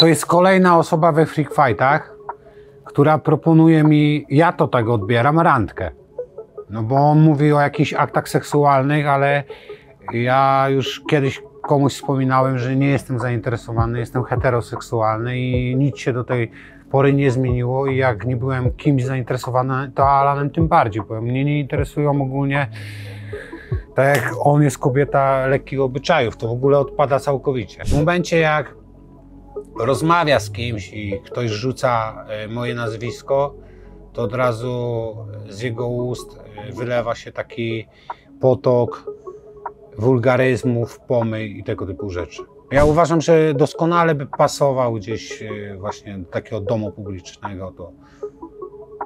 To jest kolejna osoba we Freak Fightach, która proponuje mi, ja to tak odbieram, randkę. No bo on mówi o jakichś aktach seksualnych, ale ja już kiedyś komuś wspominałem, że nie jestem zainteresowany, jestem heteroseksualny i nic się do tej pory nie zmieniło i jak nie byłem kimś zainteresowany, to Alanem tym bardziej, bo mnie nie interesują ogólnie, tak jak on jest kobieta lekkich obyczajów, to w ogóle odpada całkowicie. W momencie jak rozmawia z kimś i ktoś rzuca e, moje nazwisko, to od razu e, z jego ust e, wylewa się taki potok wulgaryzmów, pomy i tego typu rzeczy. Ja uważam, że doskonale by pasował gdzieś właśnie do takiego domu publicznego, to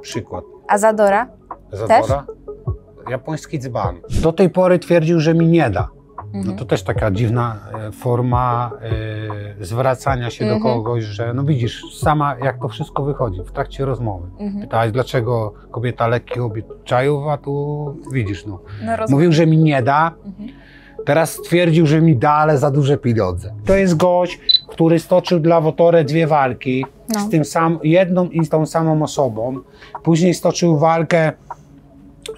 przykład. A Zadora? Zadora? Też? Japoński dzban. Do tej pory twierdził, że mi nie da. No mhm. to też taka dziwna e, forma e, zwracania się do mhm. kogoś, że no widzisz, sama jak to wszystko wychodzi w trakcie rozmowy. Mhm. Pytałaś, dlaczego kobieta lekkich obyczajów, a tu widzisz, no. no Mówił, że mi nie da. Teraz stwierdził, że mi da, ale za duże pieniądze. To jest gość, który stoczył dla Wotore dwie walki no. z tym sam, jedną i z tą samą osobą. Później stoczył walkę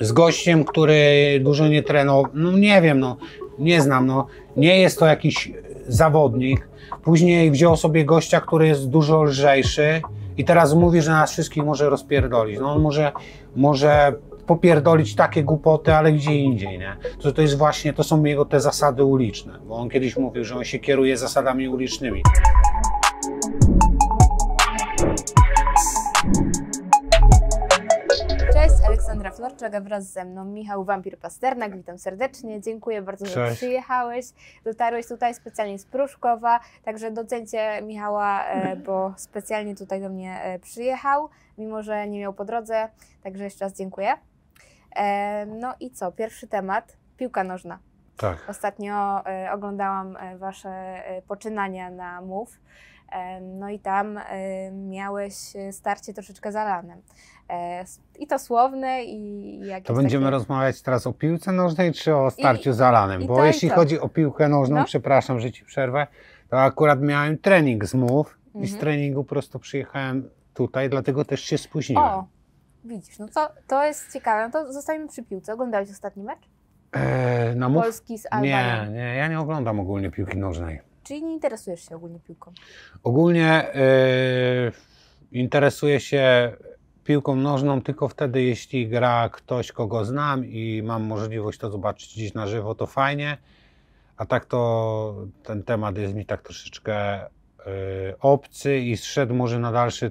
z gościem, który dużo nie trenował. No nie wiem, no nie znam, no, nie jest to jakiś zawodnik. Później wziął sobie gościa, który jest dużo lżejszy i teraz mówi, że nas wszystkich może rozpierdolić. No on może, może popierdolić takie głupoty, ale gdzie indziej, nie? To, to jest właśnie, to są jego te zasady uliczne, bo on kiedyś mówił, że on się kieruje zasadami ulicznymi. Aleksandra Florczak, wraz ze mną Michał Wampir Pasternak. Tak. Witam serdecznie, dziękuję bardzo, Cześć. że przyjechałeś. Dotarłeś tutaj specjalnie z Pruszkowa, także docencie Michała, e, bo specjalnie tutaj do mnie e, przyjechał, mimo że nie miał po drodze, także jeszcze raz dziękuję. E, no i co, pierwszy temat, piłka nożna. Tak. Ostatnio oglądałam Wasze poczynania na MUF. E, no i tam e, miałeś e, starcie troszeczkę z Alanem. I to słowne, i jakieś. To będziemy takie... rozmawiać teraz o piłce nożnej, czy o starciu I, z Alanem? Bo jeśli chodzi o piłkę nożną, no. przepraszam, że ci przerwę, to akurat miałem trening z MOW mhm. i z mhm. treningu prosto przyjechałem tutaj, dlatego też się spóźniłem. O, widzisz, no to, to jest ciekawe. No to zostajemy przy piłce. Oglądałeś ostatni mecz? Eee, Polski z Albanią. Nie, nie, ja nie oglądam ogólnie piłki nożnej. Czyli nie interesujesz się ogólnie piłką? Ogólnie yy, interesuję się piłką nożną tylko wtedy, jeśli gra ktoś, kogo znam i mam możliwość to zobaczyć dziś na żywo, to fajnie. A tak to ten temat jest mi tak troszeczkę yy, obcy i zszedł może na dalszy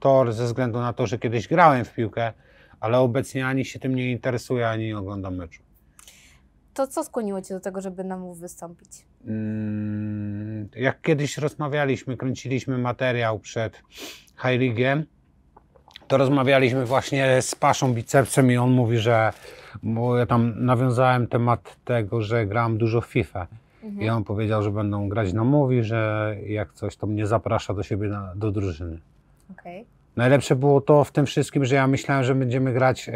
tor ze względu na to, że kiedyś grałem w piłkę, ale obecnie ani się tym nie interesuję, ani nie oglądam meczu. To co skłoniło Cię do tego, żeby na wystąpić? Mm, jak kiedyś rozmawialiśmy, kręciliśmy materiał przed Heiligiem, to rozmawialiśmy właśnie z Paszą Bicepsem i on mówi, że bo ja tam nawiązałem temat tego, że gram dużo w FIFA. Mhm. I on powiedział, że będą grać na mówi, że jak coś to mnie zaprasza do siebie na, do drużyny. Okej. Okay. Najlepsze było to w tym wszystkim, że ja myślałem, że będziemy grać e,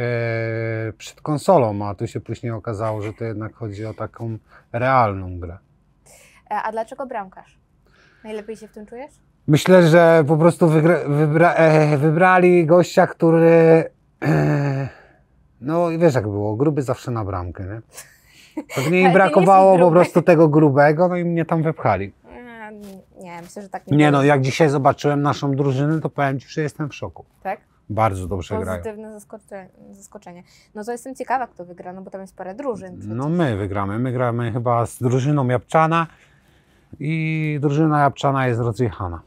przed konsolą, a tu się później okazało, że to jednak chodzi o taką realną grę. E, a dlaczego bramkarz? Najlepiej się w tym czujesz? Myślę, że po prostu wygra, wybra, e, wybrali gościa, który. E, no wiesz, jak było, gruby zawsze na bramkę. Nie? Pewnie im brakowało po prostu tego grubego, no i mnie tam wepchali. Nie, myślę, że tak nie Nie, no jak dzisiaj zobaczyłem naszą drużynę, to powiem Ci, że jestem w szoku. Tak? Bardzo dobrze Pozytywne grają. Pozytywne zaskoczenie, zaskoczenie. No to jestem ciekawa, kto wygra, no bo tam jest parę drużyn. Przecież. No my wygramy. My gramy chyba z drużyną Japczana i drużyna Japczana jest rozjechana.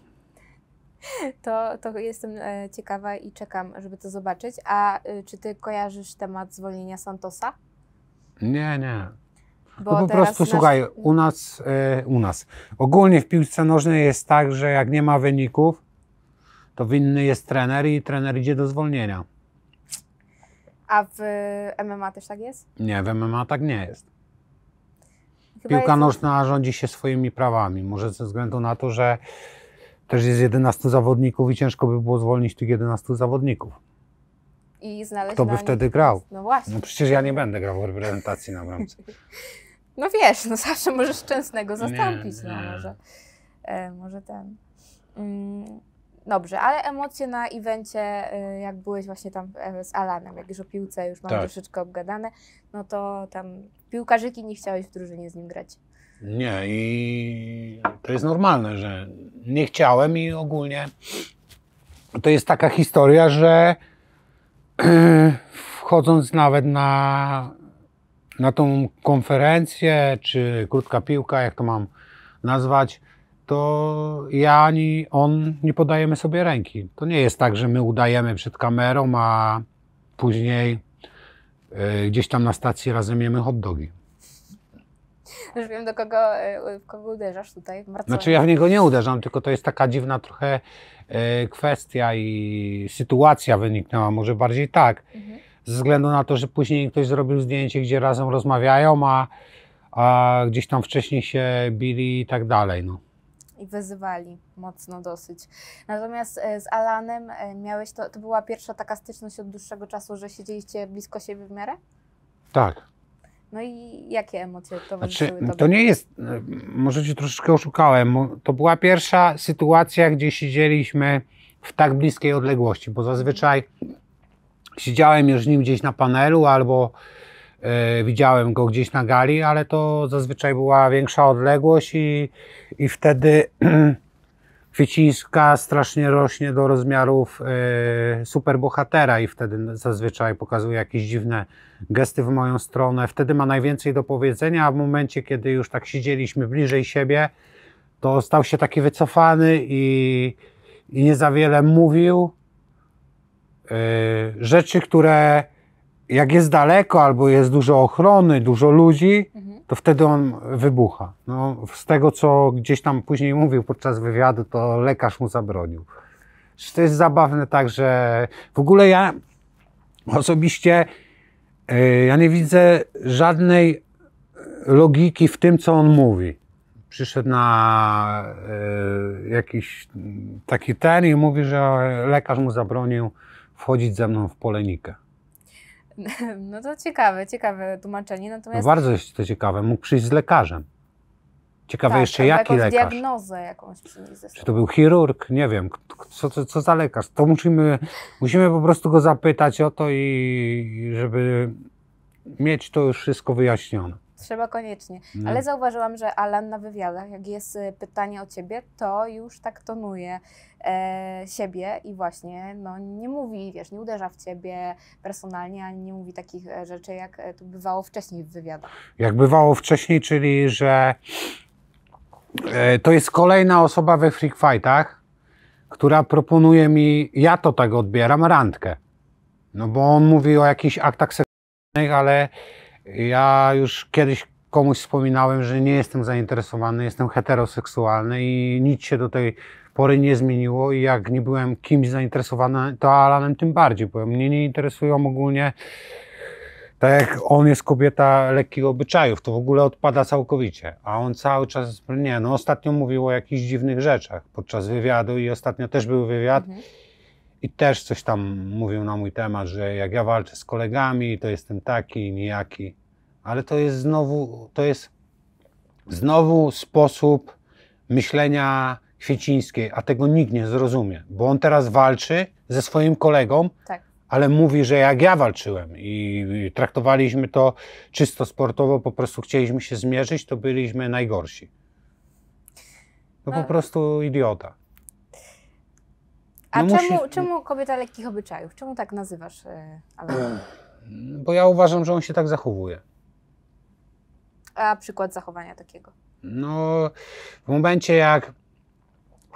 To, to jestem e, ciekawa i czekam, żeby to zobaczyć. A y, czy ty kojarzysz temat zwolnienia Santosa? Nie, nie. Bo po prostu, słuchaj, u nas, e, u nas, ogólnie w piłce nożnej jest tak, że jak nie ma wyników, to winny jest trener i trener idzie do zwolnienia. A w MMA też tak jest? Nie, w MMA tak nie jest. Chyba Piłka jest... nożna rządzi się swoimi prawami. Może ze względu na to, że też jest 11 zawodników i ciężko by było zwolnić tych 11 zawodników. I znaleźć Kto by wtedy nich... grał? No właśnie. No przecież ja nie będę grał w reprezentacji na bramce. No wiesz, no zawsze możesz częstnego zastąpić, no nie, nie. no może, e, może ten. Mm, dobrze, ale emocje na evencie, y, jak byłeś właśnie tam e, z Alanem, jak już o piłce już mamy tak. troszeczkę obgadane, no to tam piłkarzyki nie chciałeś w drużynie z nim grać. Nie, i to jest normalne, że nie chciałem i ogólnie to jest taka historia, że wchodząc nawet na na tą konferencję, czy krótka piłka, jak to mam nazwać, to ja ani on nie podajemy sobie ręki. To nie jest tak, że my udajemy przed kamerą, a później y, gdzieś tam na stacji razem jemy hot dogi. Już wiem, do kogo, e, w kogo uderzasz tutaj. Marcowa. Znaczy ja w niego nie uderzam, tylko to jest taka dziwna trochę y, kwestia i sytuacja wyniknęła, może bardziej tak. Mhm ze względu na to, że później ktoś zrobił zdjęcie, gdzie razem rozmawiają, a, a gdzieś tam wcześniej się bili i tak dalej. No. I wyzywali mocno dosyć. Natomiast e, z Alanem e, miałeś to, to była pierwsza taka styczność od dłuższego czasu, że siedzieliście blisko siebie w miarę? Tak. No i jakie emocje to znaczy, To nie jest, e, może cię troszeczkę oszukałem, to była pierwsza sytuacja, gdzie siedzieliśmy w tak bliskiej odległości, bo zazwyczaj Siedziałem już nim gdzieś na panelu albo e, widziałem go gdzieś na gali, ale to zazwyczaj była większa odległość i, i wtedy Kwiecińska strasznie rośnie do rozmiarów yy, superbohatera i wtedy zazwyczaj pokazuje jakieś dziwne gesty w moją stronę. Wtedy ma najwięcej do powiedzenia, a w momencie, kiedy już tak siedzieliśmy bliżej siebie, to stał się taki wycofany i, i nie za wiele mówił. Y, rzeczy, które jak jest daleko albo jest dużo ochrony, dużo ludzi, mhm. to wtedy on wybucha. No, z tego, co gdzieś tam później mówił podczas wywiadu, to lekarz mu zabronił. To jest zabawne także w ogóle ja osobiście y, ja nie widzę żadnej logiki w tym, co on mówi. Przyszedł na y, jakiś taki ten i mówi, że lekarz mu zabronił wchodzić ze mną w polemikę. No to ciekawe, ciekawe tłumaczenie. No natomiast... No bardzo jest to ciekawe. Mógł przyjść z lekarzem. Ciekawe tak, jeszcze jaki jakąś lekarz. diagnozę jakąś Czy to był chirurg? Nie wiem. Co, co, co za lekarz? To musimy, musimy po prostu go zapytać o to i żeby mieć to już wszystko wyjaśnione. Trzeba koniecznie. No. Ale zauważyłam, że Alan na wywiadach, jak jest y, pytanie o ciebie, to już tak tonuje e, siebie i właśnie no, nie mówi, wiesz, nie uderza w ciebie personalnie, ani nie mówi takich e, rzeczy, jak e, to bywało wcześniej w wywiadach. Jak bywało wcześniej, czyli że e, to jest kolejna osoba we Freak Fightach, która proponuje mi, ja to tak odbieram, randkę. No bo on mówi o jakichś aktach seksualnych, ale ja już kiedyś komuś wspominałem, że nie jestem zainteresowany, jestem heteroseksualny i nic się do tej pory nie zmieniło i jak nie byłem kimś zainteresowany, to Alanem tym bardziej, bo mnie nie interesują ogólnie tak jak on jest kobieta lekkich obyczajów, to w ogóle odpada całkowicie. A on cały czas, nie, no ostatnio mówił o jakichś dziwnych rzeczach podczas wywiadu i ostatnio też był wywiad. Mhm i też coś tam mówił na mój temat, że jak ja walczę z kolegami, to jestem taki, nijaki. Ale to jest znowu, to jest znowu sposób myślenia Kwiecińskiej, a tego nikt nie zrozumie, bo on teraz walczy ze swoim kolegą, tak. ale mówi, że jak ja walczyłem i traktowaliśmy to czysto sportowo, po prostu chcieliśmy się zmierzyć, to byliśmy najgorsi. To no. po no. prostu idiota. No A no czemu, musi... czemu kobieta lekkich obyczajów? Czemu tak nazywasz y, Alana? Bo ja uważam, że on się tak zachowuje. A przykład zachowania takiego? No, w momencie jak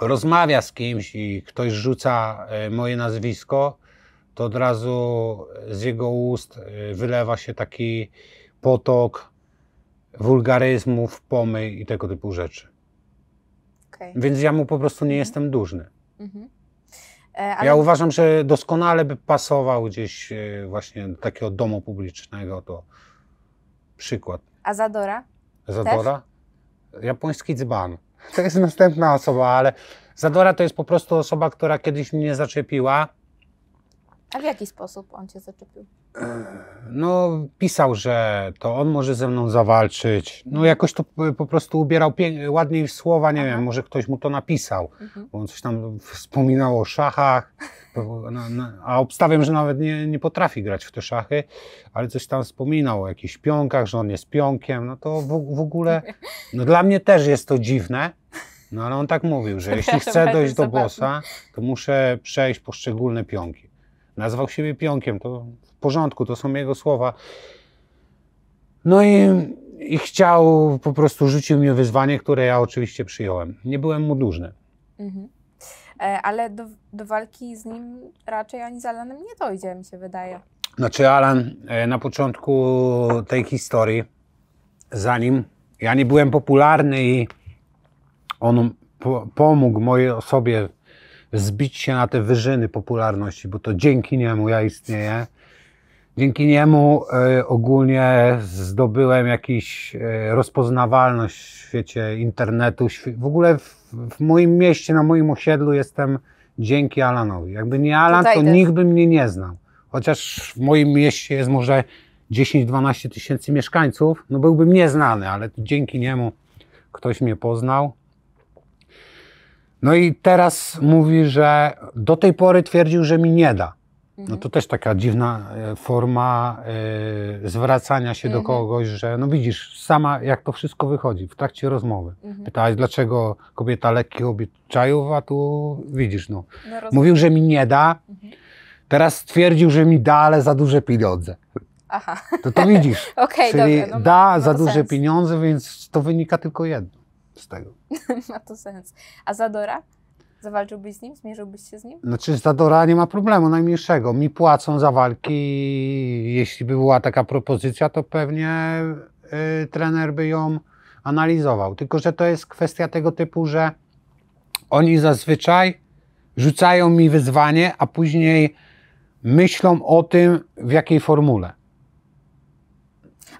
rozmawia z kimś i ktoś rzuca y, moje nazwisko, to od razu z jego ust y, wylewa się taki potok wulgaryzmów, pomyj i tego typu rzeczy. Okay. Więc ja mu po prostu nie mhm. jestem dłużny. Mhm. E, ale... Ja uważam, że doskonale by pasował gdzieś e, właśnie do takiego domu publicznego, to przykład. A Zadora? Zadora? Też? Japoński dzban. To jest następna osoba, ale Zadora to jest po prostu osoba, która kiedyś mnie zaczepiła. A w jaki sposób on cię zaczepił? No, pisał, że to on może ze mną zawalczyć. No, jakoś to po prostu ubierał ładniej w słowa, nie Aha. wiem, może ktoś mu to napisał. Mhm. Bo on coś tam wspominał o szachach, a obstawiam, że nawet nie, nie potrafi grać w te szachy, ale coś tam wspominał o jakichś pionkach, że on jest pionkiem. No to w, w ogóle, no dla mnie też jest to dziwne, no ale on tak mówił, że jeśli chcę dojść do bossa, to muszę przejść poszczególne pionki. Nazwał siebie pionkiem, to w porządku, to są jego słowa. No i, i chciał, po prostu rzucił mi wyzwanie, które ja oczywiście przyjąłem. Nie byłem mu dłużny. Mhm. E, ale do, do walki z nim raczej ani z Alanem nie dojdzie, mi się wydaje. Znaczy, Alan e, na początku tej historii, zanim ja nie byłem popularny i on pomógł mojej osobie zbić się na te wyżyny popularności, bo to dzięki niemu ja istnieję. Dzięki niemu y, ogólnie zdobyłem jakąś y, e, rozpoznawalność w świecie internetu. W ogóle w, w, moim mieście, na moim osiedlu jestem dzięki Alanowi. Jakby nie Alan, to nikt by mnie nie znał. Chociaż w moim mieście jest może 10-12 tysięcy mieszkańców, no byłbym nieznany, ale dzięki niemu ktoś mnie poznał. No i teraz mówi, że do tej pory twierdził, że mi nie da. No to też taka dziwna e, forma y, zwracania się mm -hmm. do mhm. kogoś, że no widzisz, sama jak to wszystko wychodzi w trakcie rozmowy. Mm -hmm. Pytałaś, dlaczego kobieta lekkich obyczajów, a tu widzisz, no. no Mówił, że mi nie da, mm -hmm. teraz twierdził, że mi da, ale za duże pieniądze. Aha. To to widzisz. okay, Czyli dobra, no, da no, za duże sens. pieniądze, więc to wynika tylko jedno z tego. ma to sens. A Zadora? Zawalczyłbyś z nim? Zmierzyłbyś się z nim? Znaczy, Zadora nie ma problemu najmniejszego. Mi płacą za walki. Jeśli by była taka propozycja, to pewnie y, trener by ją analizował. Tylko, że to jest kwestia tego typu, że oni zazwyczaj rzucają mi wyzwanie, a później myślą o tym, w jakiej formule.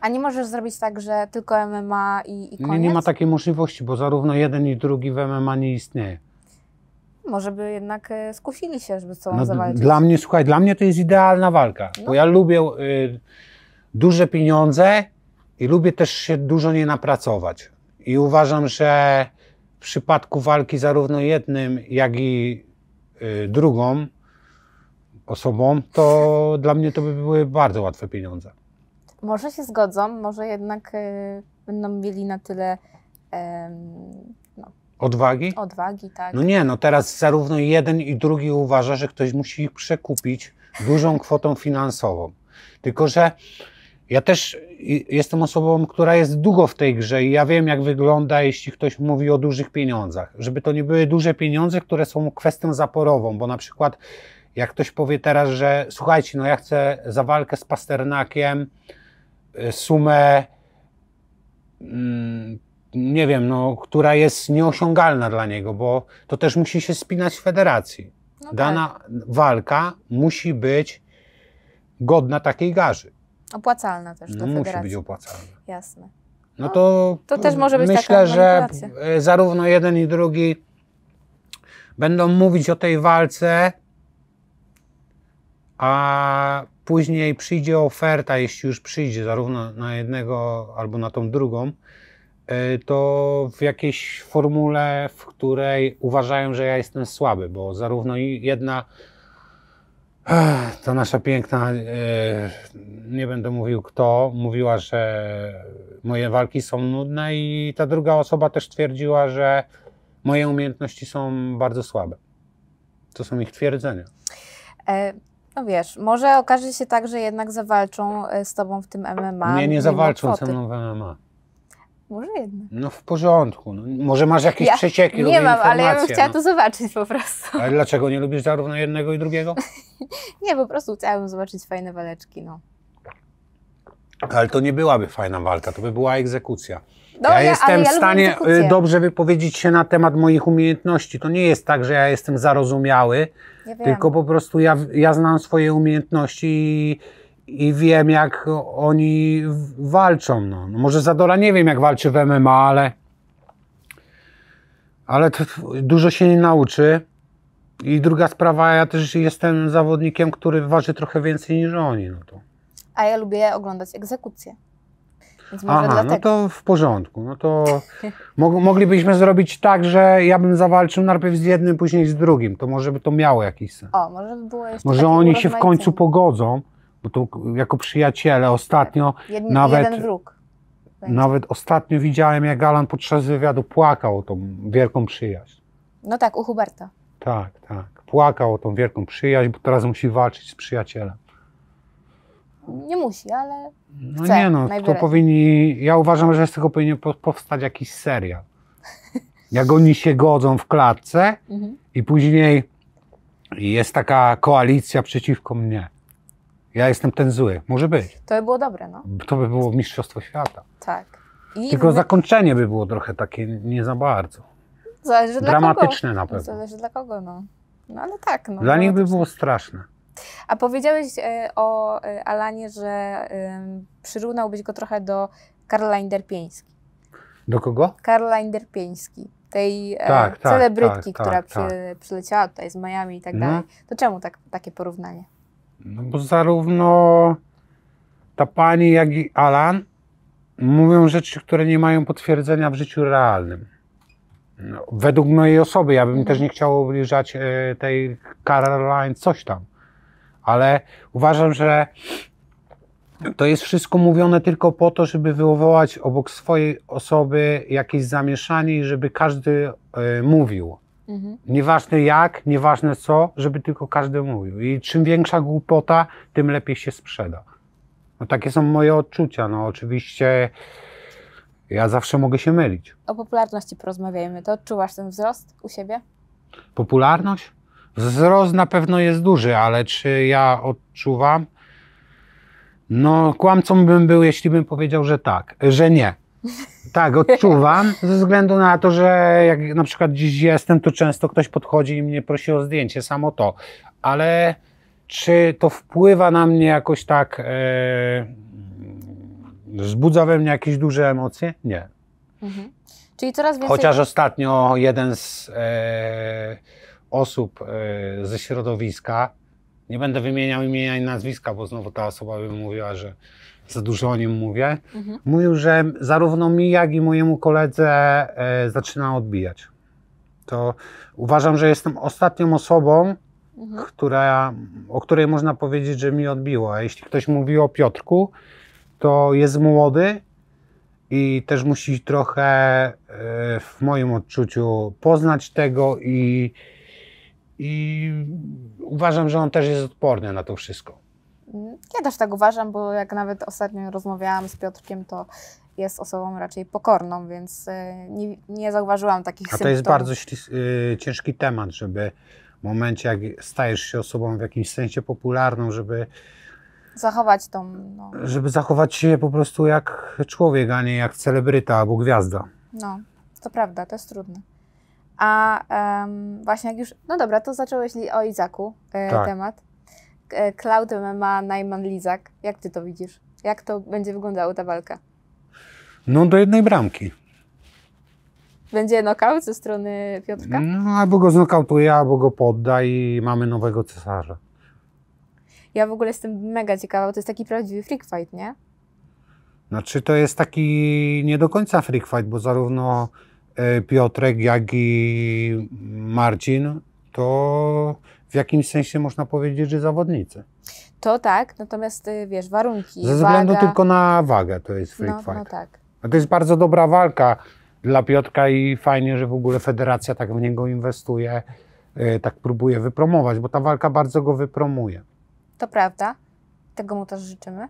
A nie możesz zrobić tak, że tylko MMA i, i koniec? Nie, nie ma takiej możliwości, bo zarówno jeden i drugi w MMA nie istnieje. Może by jednak e, skusili się, żeby z sobą no, zawalczyć. Dla mnie, słuchaj, dla mnie to jest idealna walka, no. bo ja lubię y, duże pieniądze i lubię też się dużo nie napracować. I uważam, że w przypadku walki zarówno jednym, jak i y, drugą osobą, to dla mnie to by były bardzo łatwe pieniądze może się zgodzą, może jednak y, będą mieli na tyle no, Odwagi? Odwagi, tak. No nie, no teraz zarówno jeden i drugi uważa, że ktoś musi ich przekupić dużą kwotą finansową. Tylko, że ja też jestem osobą, która jest długo w tej grze i ja wiem, jak wygląda, jeśli ktoś mówi o dużych pieniądzach. Żeby to nie były duże pieniądze, które są kwestią zaporową, bo na przykład jak ktoś powie teraz, że słuchajcie, no ja chcę za walkę z Pasternakiem Y, sumę, mm, nie wiem, no, która jest nieosiągalna dla niego, bo to też musi się spinać w federacji. No tak. Dana tak. walka musi być godna takiej garzy. Opłacalna też no, Musi być opłacalna. Jasne. No, no to, to też może być myślę, że y, zarówno jeden i drugi będą mówić o tej walce a później przyjdzie oferta, jeśli już przyjdzie, zarówno na jednego albo na tą drugą, y, to w jakiejś formule, w której uważają, że ja jestem słaby, bo zarówno jedna, ta nasza piękna, y, nie będę mówił kto, mówiła, że moje walki są nudne, i ta druga osoba też twierdziła, że moje umiejętności są bardzo słabe. To są ich twierdzenia. E no wiesz, może okaże się tak, że jednak zawalczą e, z tobą w tym MMA. Nie, nie zawalczą ze mną w MMA. Może jednak. No w porządku. No, może masz jakieś ja przecieki Nie mam, ale ja bym chciała no. to zobaczyć po prostu. Ale dlaczego nie lubisz zarówno jednego i drugiego? nie, po prostu chciałabym zobaczyć fajne waleczki, no. Ale to nie byłaby fajna walka, to by była egzekucja. No, ja jestem ja w stanie y, dobrze wypowiedzieć się na temat moich umiejętności. To nie jest tak, że ja jestem zarozumiały, ja tylko po prostu ja, ja znam swoje umiejętności i, i wiem, jak oni walczą. No. no może Zadora nie wiem, jak walczy w MMA, ale, ale dużo się nie nauczy. I druga sprawa, ja też jestem zawodnikiem, który waży trochę więcej niż oni. No to. A ja lubię oglądać egzekucje. Więc może Aha, no dlatego. no to w porządku. No to moglibyśmy zrobić tak, że ja bym zawalczył najpierw z jednym, później z drugim. To może by to miało jakiś sens. O, może by było jeszcze Może oni się w końcu pogodzą, bo to jako przyjaciele ostatnio tak. Jedn, nawet... Jeden wróg. Nawet ostatnio widziałem, jak Alan podczas wywiadu płakał o tą wielką przyjaźń. No tak, u Huberta. Tak, tak. Płakał o tą wielką przyjaźń, bo teraz musi walczyć z przyjacielem. Nie musi, ale. No chce, no nie no, to powinni. Ja uważam, że z tego powinien powstać jakiś serial. Jak oni się godzą w klatce mhm. i później jest taka koalicja przeciwko mnie. Ja jestem ten zły. Może być. To by było dobre, no. To by było Mistrzostwo Świata. Tak. I Tylko zakończenie by było trochę takie nie za bardzo. Zależy Dramatyczne dla kogo. na pewno. Zależy dla kogo, no. No ale tak, no. Dla nich no, by było straszne. A powiedziałeś e, o e, Alanie, że przyrównałbyś go trochę do Karla Inderpieński. Do kogo? Karla Inderpieński, tej e, tak, tak, celebrytki, tak, która tak, przy, tak. przyleciała tutaj z Miami i tak mhm. dalej. To czemu tak, takie porównanie? No bo zarówno ta pani, jak i Alan mówią rzeczy, które nie mają potwierdzenia w życiu realnym. No, według mojej osoby, ja bym mhm. też nie chciał ubliżać tej Caroline coś tam ale uważam, że to jest wszystko mówione tylko po to, żeby wywołać obok swojej osoby jakieś zamieszanie i żeby każdy y, mówił. Mhm. Nieważne jak, nieważne co, żeby tylko każdy mówił. I czym większa głupota, tym lepiej się sprzeda. No takie są moje odczucia. No oczywiście ja zawsze mogę się mylić. O popularności porozmawiajmy. To odczuwasz ten wzrost u siebie? Popularność? Wzrost na pewno jest duży, ale czy ja odczuwam? No, kłamcą bym był, jeśli bym powiedział, że tak, że nie. Tak, odczuwam, ze względu na to, że jak na przykład dziś jestem, to często ktoś podchodzi i mnie prosi o zdjęcie, samo to. Ale czy to wpływa na mnie jakoś tak, yy, wzbudza we mnie jakieś duże emocje? Nie. Mhm. Czyli coraz więcej... Chociaż ostatnio jeden z... E, osób e, ze środowiska. Nie będę wymieniał imienia i nazwiska, bo znowu ta osoba by mówiła, że za dużo o nim mówię. Mhm. Mówił, że zarówno mi, jak i mojemu koledze e, zaczyna odbijać. To uważam, że jestem ostatnią osobą, mhm. która, o której można powiedzieć, że mi odbiło. A jeśli ktoś mówi o Piotrku, to jest młody, i też musi trochę e, w moim odczuciu poznać tego i i uważam, że on też jest odporny na to wszystko. Ja też tak uważam, bo jak nawet ostatnio rozmawiałam z Piotrkiem, to jest osobą raczej pokorną, więc y, nie, nie zauważyłam takich symptomów. A to jest bardzo ślis, y, ciężki temat, żeby w momencie, jak stajesz się osobą w jakimś sensie popularną, żeby zachować tą... No. Żeby zachować się po prostu jak człowiek, a nie jak celebryta albo gwiazda. No, to prawda, to jest trudne. A um, właśnie jak już, no dobra, to zacząłeś o Izaku e, tak. temat. E, Cloud ma Najman Lizak. Jak ty to widzisz? Jak to będzie wyglądało ta walka? No do jednej bramki. Będzie nokaut ze strony Piotrka? No albo go znokautuje, albo go podda i mamy nowego cesarza. Ja w ogóle jestem mega ciekawa, bo to jest taki prawdziwy freak fight, nie? Znaczy to jest taki nie do końca freak fight, bo zarówno E, Piotrek, jak i Marcin, to w jakimś sensie można powiedzieć, że zawodnicy. To tak, natomiast y, wiesz, warunki. Ze względu waga... tylko na wagę to jest free no, no, fight. No tak. A to jest bardzo dobra walka dla Piotka i fajnie, że w ogóle federacja tak w niego inwestuje, y, tak próbuje wypromować, bo ta walka bardzo go wypromuje. To prawda, tego mu też życzymy.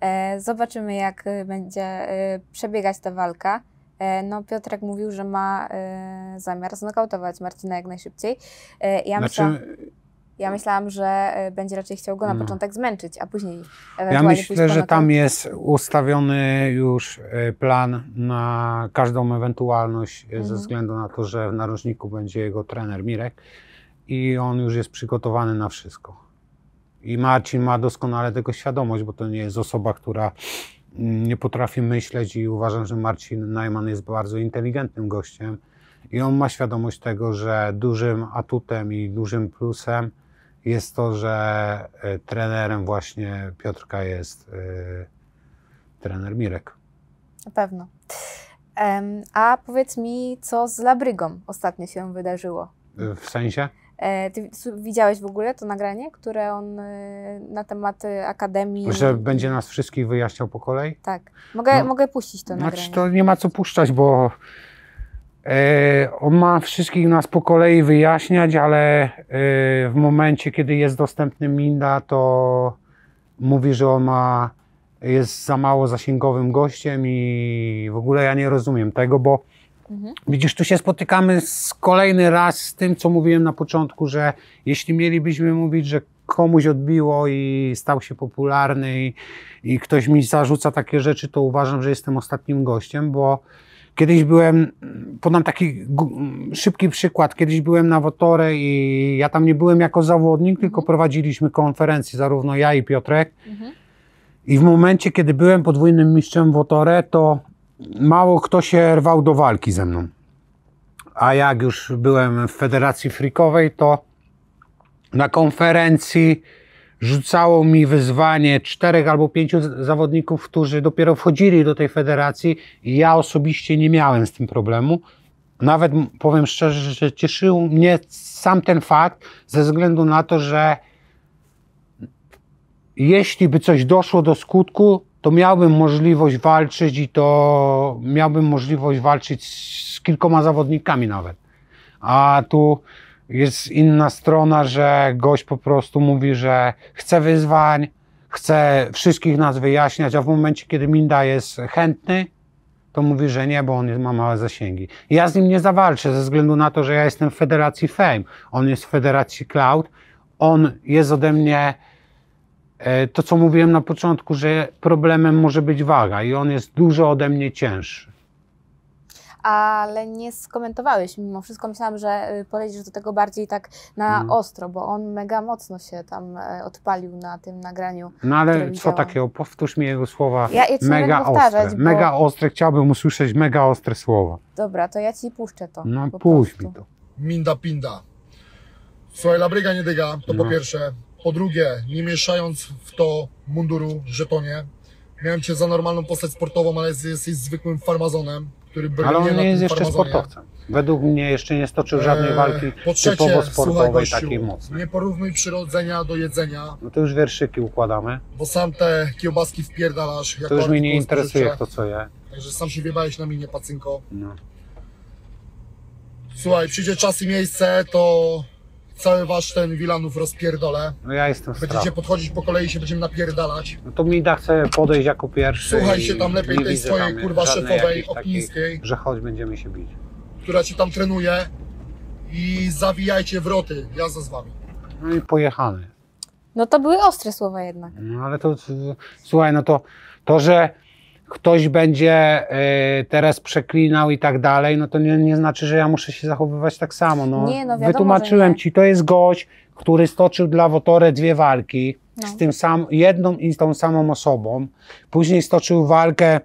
E, zobaczymy, jak y, będzie przebiegać ta walka. E, no Piotrek mówił, że ma e, zamiar znokautować Marcina jak najszybciej. E, ja znaczy... myślałam... Ja myślałam, że będzie raczej chciał go na no. początek zmęczyć, a później Ja myślę, że tam jest ustawiony już plan na każdą ewentualność mhm. ze względu na to, że w narożniku będzie jego trener Mirek i on już jest przygotowany na wszystko. I Marcin ma doskonale tego świadomość, bo to nie jest osoba, która nie potrafi myśleć i uważam, że Marcin Najman jest bardzo inteligentnym gościem i on ma świadomość tego, że dużym atutem i dużym plusem jest to, że e, trenerem właśnie Piotrka jest e, trener Mirek. Na pewno. a powiedz mi, co z Labrygą ostatnio się wydarzyło? W sensie? E, ty widziałeś w ogóle to nagranie, które on e, na temat e, Akademii... Że będzie nas wszystkich wyjaśniał po kolei? Tak. Mogę, no, mogę puścić to znaczy, nagranie. Znaczy to nie ma co puszczać, bo e, on ma wszystkich nas po kolei wyjaśniać, ale e, w momencie, kiedy jest dostępny Minda, to mówi, że on ma jest za mało zasięgowym gościem i w ogóle ja nie rozumiem tego, bo Mhm. Widzisz, tu się spotykamy z kolejny raz z tym, co mówiłem na początku, że jeśli mielibyśmy mówić, że komuś odbiło i stał się popularny i, i ktoś mi zarzuca takie rzeczy, to uważam, że jestem ostatnim gościem, bo Kiedyś byłem, podam taki szybki przykład, kiedyś byłem na Wotore i ja tam nie byłem jako zawodnik, tylko mhm. prowadziliśmy konferencje, zarówno ja i Piotrek. Mhm. I w momencie, kiedy byłem podwójnym mistrzem Wotore, to mało kto się rwał do walki ze mną. A jak już byłem w Federacji Frikowej, to na konferencji rzucało mi wyzwanie czterech albo pięciu zawodników, którzy dopiero wchodzili do tej federacji i ja osobiście nie miałem z tym problemu. Nawet powiem szczerze, że cieszył mnie sam ten fakt, ze względu na to, że jeśli by coś doszło do skutku, to miałbym możliwość walczyć i to miałbym możliwość walczyć z kilkoma zawodnikami nawet. A tu jest inna strona, że gość po prostu mówi, że chce wyzwań, chce wszystkich nas wyjaśniać, a w momencie, kiedy Minda jest chętny, to mówi, że nie, bo on ma małe zasięgi. Ja z nim nie zawalczę, ze względu na to, że ja jestem w federacji Fame, on jest w federacji Cloud, on jest ode mnie E, to, co mówiłem na początku, że problemem może być waga i on jest dużo ode mnie cięższy. Ale nie skomentowałeś mimo wszystko. Myślałam, że y, podejdziesz do tego bardziej tak na mm. ostro, bo on mega mocno się tam e, odpalił na tym nagraniu. No ale co takiego? Powtórz mi jego słowa. Ja, ja mega ostre. Bo... Mega ostre. Chciałbym usłyszeć mega ostre słowa. Dobra, to ja ci puszczę to. No puść mi to. Minda pinda. Słuchaj, labryga nie dyga, to no. po pierwsze. Po drugie, nie mieszając w to munduru, żetonie. Miałem cię za normalną postać sportową, ale jesteś zwykłym farmazonem, który brnie Ale on nie jest jeszcze sportowcem. Według mnie jeszcze nie stoczył żadnej e, walki po trzecie, typowo sportowej, gościu, takiej mocnej. nie porównuj przyrodzenia do jedzenia, No to już wierszyki układamy. bo sam te kiełbaski wpierdalasz. To już mnie nie interesuje, spożywczy. kto co je. Także sam się wiebałeś na minie, pacynko. No. Słuchaj, przyjdzie czas i miejsce, to cały wasz ten Wilanów rozpierdolę. No ja jestem Będziecie strach. podchodzić po kolei i się będziemy napierdalać. No to da chce podejść jako pierwszy. Słuchaj się tam lepiej tej swojej, kurwa, szefowej, Opińskiej. Że chodź, będziemy się bić. która cię tam trenuje i zawijajcie wroty, jazda z wami. No i pojechany. No to były ostre słowa jednak. No ale to, słuchaj, no to to, że ktoś będzie y, teraz przeklinał i tak dalej, no to nie, nie znaczy, że ja muszę się zachowywać tak samo. No. Nie, no wiadomo, Wytłumaczyłem że nie. ci, to jest gość, który stoczył dla Wotorę dwie walki no. z tym sam, jedną i z tą samą osobą. Później stoczył walkę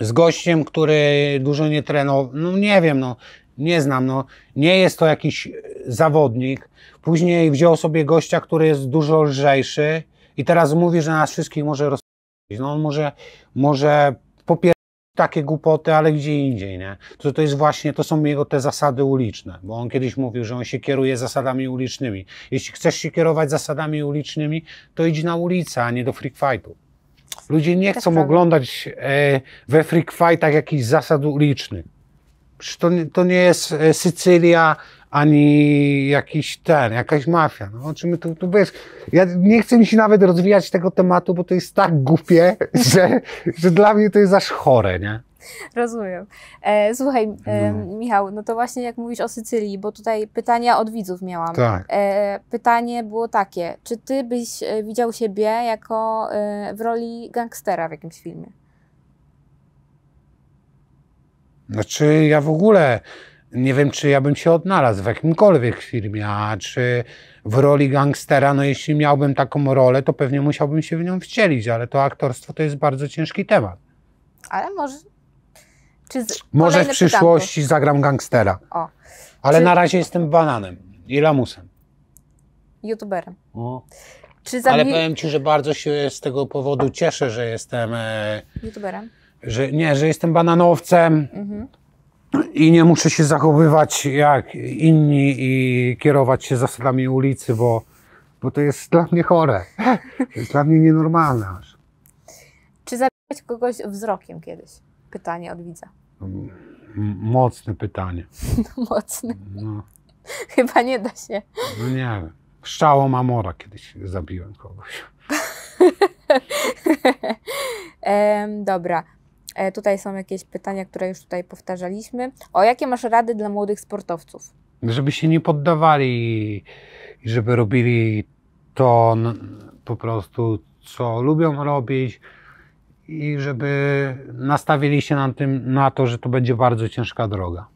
z gościem, który dużo nie trenował. No nie wiem, no nie znam, no nie jest to jakiś y, zawodnik. Później wziął sobie gościa, który jest dużo lżejszy i teraz mówi, że nas wszystkich może roz no on może, może popierać takie głupoty, ale gdzie indziej, nie? To, to jest właśnie, to są jego te zasady uliczne, bo on kiedyś mówił, że on się kieruje zasadami ulicznymi. Jeśli chcesz się kierować zasadami ulicznymi, to idź na ulicę, a nie do freak fightu. Ludzie nie chcą tak oglądać e, we freak fightach jakichś zasad ulicznych. to, to nie jest e, Sycylia ani jakiś ten, jakaś mafia. No, czy my tu, tu wiesz, ja nie chcę mi się nawet rozwijać tego tematu, bo to jest tak głupie, że, że dla mnie to jest aż chore, nie? Rozumiem. E, słuchaj, e, no. Michał, no to właśnie jak mówisz o Sycylii, bo tutaj pytania od widzów miałam. Tak. E, pytanie było takie, czy ty byś e, widział siebie jako e, w roli gangstera w jakimś filmie? Znaczy, ja w ogóle nie wiem, czy ja bym się odnalazł w jakimkolwiek filmie, a czy w roli gangstera, no jeśli miałbym taką rolę, to pewnie musiałbym się w nią wcielić, ale to aktorstwo to jest bardzo ciężki temat. Ale może... Czy z... Może w przyszłości zagram gangstera. O. Ale czy... na razie jestem bananem i lamusem. YouTuberem. O. Za... Ale powiem Ci, że bardzo się z tego powodu cieszę, że jestem... E... YouTuberem? Że, nie, że jestem bananowcem. Mhm i nie muszę się zachowywać jak inni i kierować się zasadami ulicy, bo, bo to jest dla mnie chore. To jest dla mnie nienormalne. Czy zabijać kogoś wzrokiem kiedyś? Pytanie od widza. Mocne pytanie. No, mocne. No. Chyba nie da się. No nie wiem. Szczałą mamora kiedyś zabiłem kogoś. um, dobra. E, tutaj są jakieś pytania, które już tutaj powtarzaliśmy. O jakie masz rady dla młodych sportowców? Żeby się nie poddawali i żeby robili to po prostu, co lubią robić i żeby nastawili się na, tym, na to, że to będzie bardzo ciężka droga.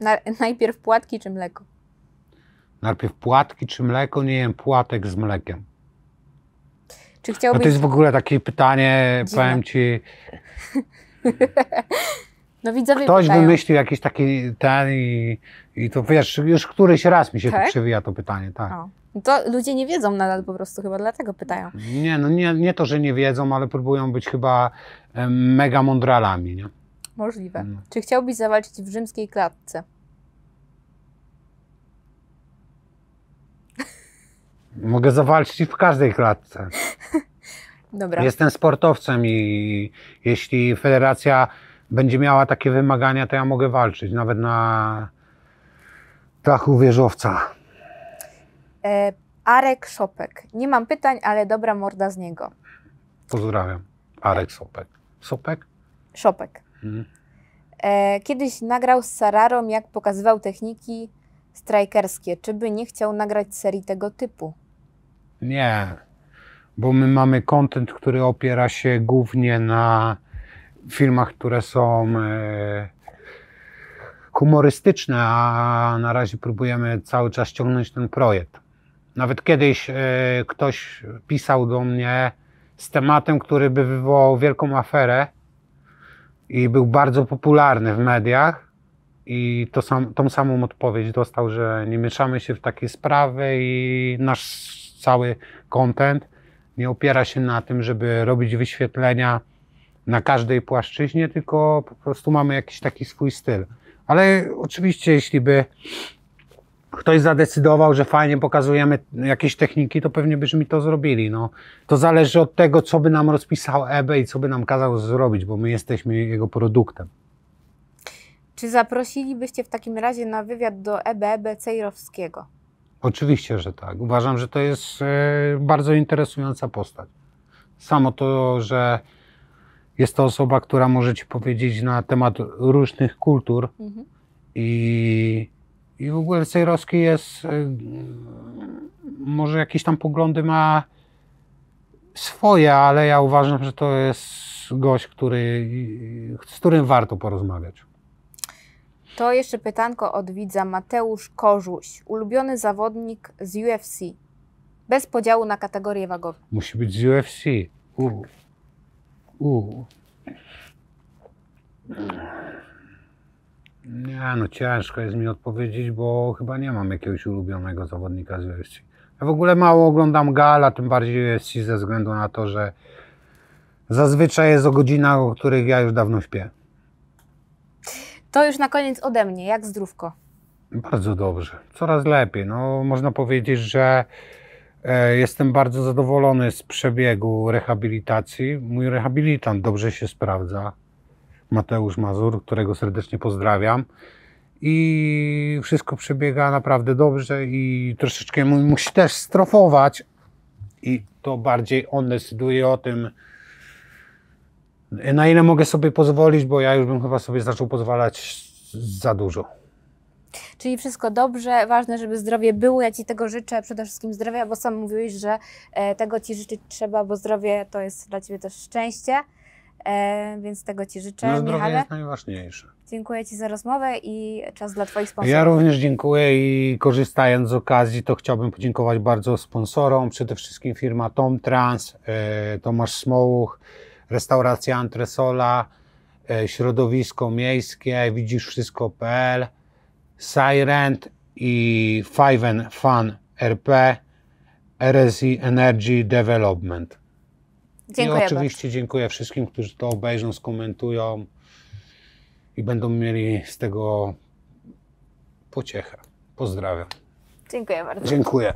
Na, najpierw płatki czy mleko? Najpierw płatki czy mleko? Nie wiem, płatek z mlekiem. Czy chciałbyś... No to jest w ogóle takie pytanie, Dziwne. powiem ci. No widzowie Ktoś pytają. wymyślił jakiś taki ten i, i to wiesz, już któryś raz mi się tak? to przewija to pytanie, tak. O. To ludzie nie wiedzą nadal po prostu, chyba dlatego pytają. Nie, no nie, nie to, że nie wiedzą, ale próbują być chyba mega mądralami, nie? Możliwe. Hmm. Czy chciałbyś zawalczyć w rzymskiej klatce? Mogę zawalczyć w każdej klatce. Dobra. Jestem sportowcem i jeśli federacja będzie miała takie wymagania, to ja mogę walczyć nawet na dachu wieżowca. E, Arek Szopek. Nie mam pytań, ale dobra morda z niego. Pozdrawiam. Arek Sopek. Sopek? Szopek. Mhm. E, kiedyś nagrał z Sararą, jak pokazywał techniki strajkerskie, czy by nie chciał nagrać serii tego typu? Nie, bo my mamy kontent, który opiera się głównie na filmach, które są e, humorystyczne, a na razie próbujemy cały czas ciągnąć ten projekt. Nawet kiedyś e, ktoś pisał do mnie z tematem, który by wywołał wielką aferę i był bardzo popularny w mediach i to sam, tą samą odpowiedź dostał, że nie mieszamy się w takie sprawy i nasz cały content nie opiera się na tym, żeby robić wyświetlenia na każdej płaszczyźnie, tylko po prostu mamy jakiś taki swój styl. Ale oczywiście, jeśli by ktoś zadecydował, że fajnie pokazujemy jakieś techniki, to pewnie byśmy to zrobili. No, to zależy od tego, co by nam rozpisał EBE i co by nam kazał zrobić, bo my jesteśmy jego produktem. Czy zaprosilibyście w takim razie na wywiad do EBB e Cejrowskiego? Oczywiście, że tak. Uważam, że to jest e, bardzo interesująca postać. Samo to, że jest to osoba, która może ci powiedzieć na temat różnych kultur mhm. i, i w ogóle Cejrowski jest, e, może jakieś tam poglądy ma swoje, ale ja uważam, że to jest gość, który, z którym warto porozmawiać. To jeszcze pytanko od widza Mateusz Korzuś, ulubiony zawodnik z UFC, bez podziału na kategorie wagowe. Musi być z UFC. U. U. Nie, no ciężko jest mi odpowiedzieć, bo chyba nie mam jakiegoś ulubionego zawodnika z UFC. Ja w ogóle mało oglądam gala, tym bardziej UFC ze względu na to, że zazwyczaj jest o godzinach, o których ja już dawno śpię. To już na koniec ode mnie. Jak zdrówko? Bardzo dobrze. Coraz lepiej. No, można powiedzieć, że e, Jestem bardzo zadowolony z przebiegu rehabilitacji. Mój rehabilitant dobrze się sprawdza, Mateusz Mazur, którego serdecznie pozdrawiam. I wszystko przebiega naprawdę dobrze i troszeczkę musi też strofować. I to bardziej on decyduje o tym, na ile mogę sobie pozwolić, bo ja już bym chyba sobie zaczął pozwalać za dużo. Czyli wszystko dobrze, ważne, żeby zdrowie było. Ja Ci tego życzę, przede wszystkim zdrowia, bo sam mówiłeś, że e, tego Ci życzyć trzeba, bo zdrowie to jest dla Ciebie też szczęście. E, więc tego Ci życzę. No, zdrowie Michale. jest najważniejsze. Dziękuję Ci za rozmowę i czas dla Twoich sponsorów. Ja również dziękuję i korzystając z okazji, to chciałbym podziękować bardzo sponsorom, przede wszystkim firma Tom Trans, e, Tomasz Smołuch, restauracja Antresola, e, środowisko miejskie, widzisz wszystko.pl, Syrent i and Fun RP, RSI Energy Development. Dziękuję I oczywiście bardzo. dziękuję wszystkim, którzy to obejrzą, skomentują i będą mieli z tego pociechę. Pozdrawiam. Dziękuję bardzo. Dziękuję.